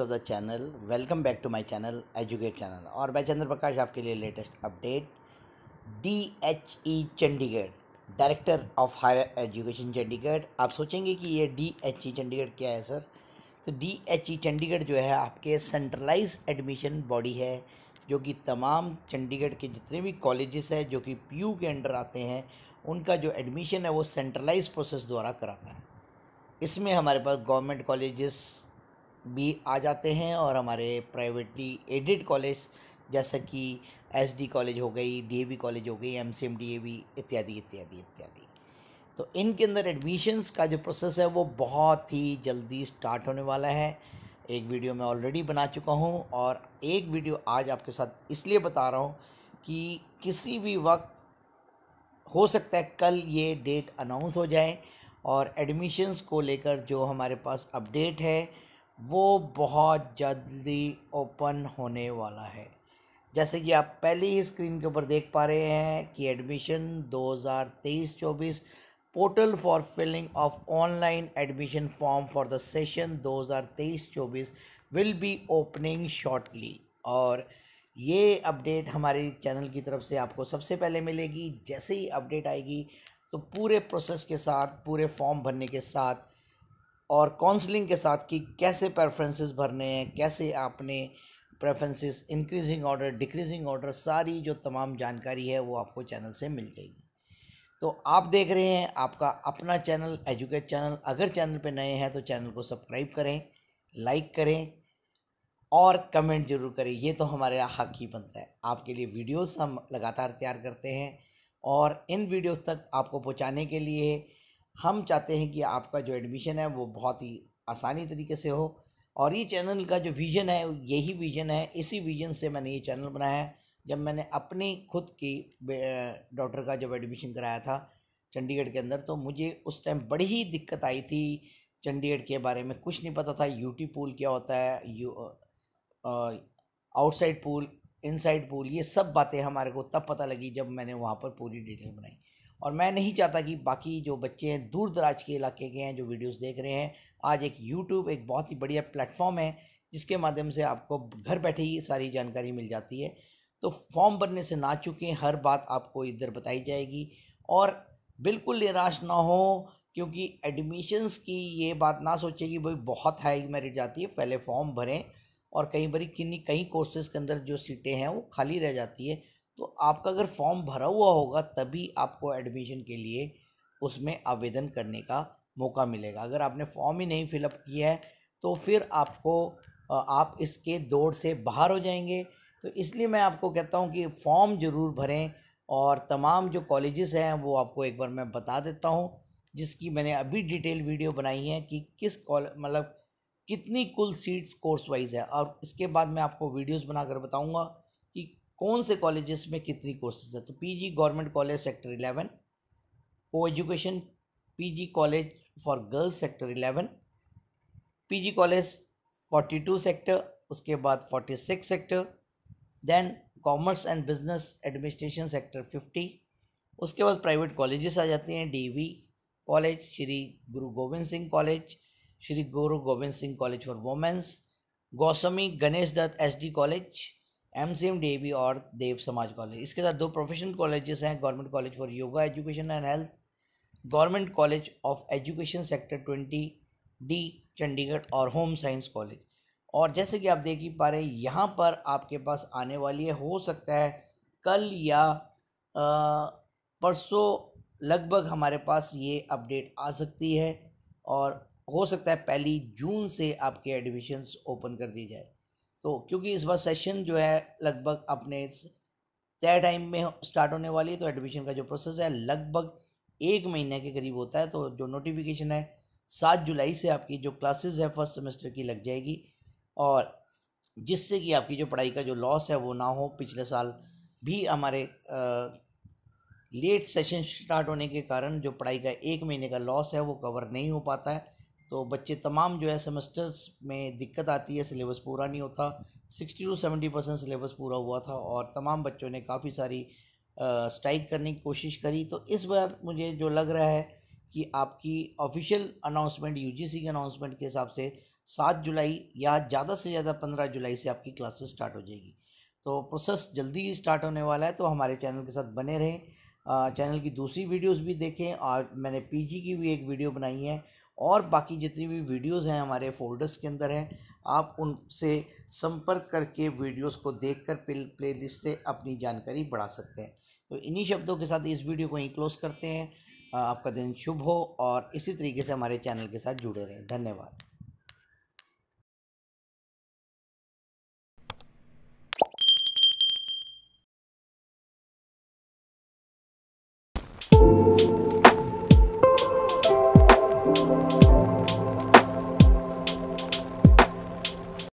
of the channel welcome back to my channel educate channel और मैं चंद्र प्रकाश आपके लिए latest update D H E Chandigarh director of higher education Chandigarh आप सोचेंगे कि ये डी एच ई चंडीगढ़ क्या है सर तो डी एच ई चंडीगढ़ जो है आपके सेंट्रलाइज एडमिशन बॉडी है जो कि तमाम चंडीगढ़ के जितने भी कॉलेजेस हैं जो कि पी यू के अंडर आते हैं उनका जो एडमिशन है वो सेंट्रलाइज प्रोसेस द्वारा कराता है इसमें हमारे पास गवर्नमेंट कॉलेजेस भी आ जाते हैं और हमारे प्राइवेटली एडेड कॉलेज जैसा कि एस डी कॉलेज हो गई डी ए वी कॉलेज हो गई M C M D A V इत्यादि इत्यादि इत्यादि तो इनके अंदर एडमिशन्स का जो प्रोसेस है वो बहुत ही जल्दी स्टार्ट होने वाला है एक वीडियो मैं ऑलरेडी बना चुका हूँ और एक वीडियो आज आपके साथ इसलिए बता रहा हूँ कि किसी भी वक्त हो सकता है कल ये डेट अनाउंस हो जाए और एडमिशन्स को लेकर जो हमारे पास अपडेट है वो बहुत जल्दी ओपन होने वाला है जैसे कि आप पहले ही स्क्रीन के ऊपर देख पा रहे हैं कि admission 2023-24 portal for filling of online admission form for the session 2023-24 will be opening shortly और ये अपडेट हमारे चैनल की तरफ से आपको सबसे पहले मिलेगी जैसे ही अपडेट आएगी तो पूरे प्रोसेस के साथ पूरे फॉर्म भरने के साथ और काउंसलिंग के साथ कि कैसे प्रेफरेंसेस भरने हैं कैसे आपने preferences increasing order decreasing order सारी जो तमाम जानकारी है वो आपको चैनल से मिल जाएगी तो आप देख रहे हैं आपका अपना चैनल एजुकेट चैनल अगर चैनल पे नए हैं तो चैनल को सब्सक्राइब करें लाइक करें और कमेंट जरूर करें ये तो हमारे हक ही बनता है आपके लिए वीडियोस हम लगातार तैयार करते हैं और इन वीडियोस तक आपको पहुंचाने के लिए हम चाहते हैं कि आपका जो एडमिशन है वो बहुत ही आसानी तरीके से हो और ये चैनल का जो विज़न है यही विज़न है इसी विज़न से मैंने ये चैनल बनाया है जब मैंने अपनी खुद की डॉक्टर का जब एडमिशन कराया था चंडीगढ़ के अंदर तो मुझे उस टाइम बड़ी ही दिक्कत आई थी चंडीगढ़ के बारे में कुछ नहीं पता था यूटी पूल क्या होता है U outside pool inside pool ये सब बातें हमारे को तब पता लगी जब मैंने वहाँ पर पूरी डिटेल बनाई और मैं नहीं चाहता कि बाकी जो बच्चे हैं दूर दराज के इलाके के हैं जो वीडियोस देख रहे हैं आज एक यूट्यूब एक बहुत ही बढ़िया प्लेटफॉर्म है जिसके माध्यम से आपको घर बैठे ही सारी जानकारी मिल जाती है तो फॉर्म भरने से ना चुके हर बात आपको इधर बताई जाएगी और बिल्कुल निराश ना हो क्योंकि एडमिशन्स की ये बात ना सोचे कि भाई बहुत हाई मेरिट जाती है पहले फॉर्म भरें और कई बार किन्नी कई कोर्सेज़ के अंदर जो सीटें हैं वो खाली रह जाती है तो आपका अगर फॉर्म भरा हुआ होगा तभी आपको एडमिशन के लिए उसमें आवेदन करने का मौका मिलेगा अगर आपने फॉर्म ही नहीं फिलअप किया है तो फिर आपको आप इसके दौड़ से बाहर हो जाएंगे तो इसलिए मैं आपको कहता हूँ कि फॉर्म ज़रूर भरें और तमाम जो कॉलेजेस हैं वो आपको एक बार मैं बता देता हूँ जिसकी मैंने अभी डिटेल वीडियो बनाई है कि किस कॉल मतलब कितनी कुल सीट्स कोर्स वाइज है और इसके बाद मैं आपको वीडियोस बनाकर बताऊंगा कौन से कॉलेजेस में कितनी कोर्सेज है तो PG government college sector eleven coeducation PG college for girls sector eleven PG college forty two sector उसके बाद forty six sector then commerce and business administration sector fifty उसके बाद प्राइवेट कॉलेजेस आ जाते हैं DV college Shri Guru Gobind Singh college Shri Guru Gobind Singh college for womens Goswami Ganesh Dutt D college M C M D B और Dev Samaj college इसके साथ दो प्रोफेशनल कॉलेजेस हैं government college for yoga education and health government college of education sector twenty D Chandigarh और home science college और जैसे कि आप देख ही पा रहे हैं यहाँ पर आपके पास आने वाली है हो सकता है कल या परसों लगभग हमारे पास ये अपडेट आ सकती है और हो सकता है पहली जून से आपके एडमिशन्स ओपन कर दी जाए तो क्योंकि इस बार सेशन जो है लगभग अपने तय टाइम में स्टार्ट होने वाली है तो एडमिशन का जो प्रोसेस है लगभग एक महीने के करीब होता है तो जो नोटिफिकेशन है सात जुलाई से आपकी जो क्लासेस है फर्स्ट सेमेस्टर की लग जाएगी और जिससे कि आपकी जो पढ़ाई का जो लॉस है वो ना हो पिछले साल भी हमारे लेट सेशन स्टार्ट होने के कारण जो पढ़ाई का एक महीने का लॉस है वो कवर नहीं हो पाता है तो बच्चे तमाम जो है सेमेस्टर्स में दिक्कत आती है सिलेबस पूरा नहीं होता sixty to seventy percent syllabus पूरा हुआ था और तमाम बच्चों ने काफ़ी सारी स्ट्राइक करने की कोशिश करी तो इस बार मुझे जो लग रहा है कि आपकी ऑफिशियल अनाउंसमेंट यूजीसी के अनाउंसमेंट के हिसाब से सात जुलाई या ज़्यादा से ज़्यादा पंद्रह जुलाई से आपकी क्लासेस स्टार्ट हो जाएगी तो प्रोसेस जल्दी ही स्टार्ट होने वाला है तो हमारे चैनल के साथ बने रहें चैनल की दूसरी वीडियोस भी देखें और मैंने पीजी की भी एक वीडियो बनाई है और बाकी जितनी भी वीडियोस हैं हमारे फोल्डर्स के अंदर हैं आप उनसे संपर्क करके वीडियोस को देखकर प्ले लिस्ट से अपनी जानकारी बढ़ा सकते हैं तो इन्हीं शब्दों के साथ इस वीडियो को यहीं क्लोज़ करते हैं आपका दिन शुभ हो और इसी तरीके से हमारे चैनल के साथ जुड़े रहें धन्यवाद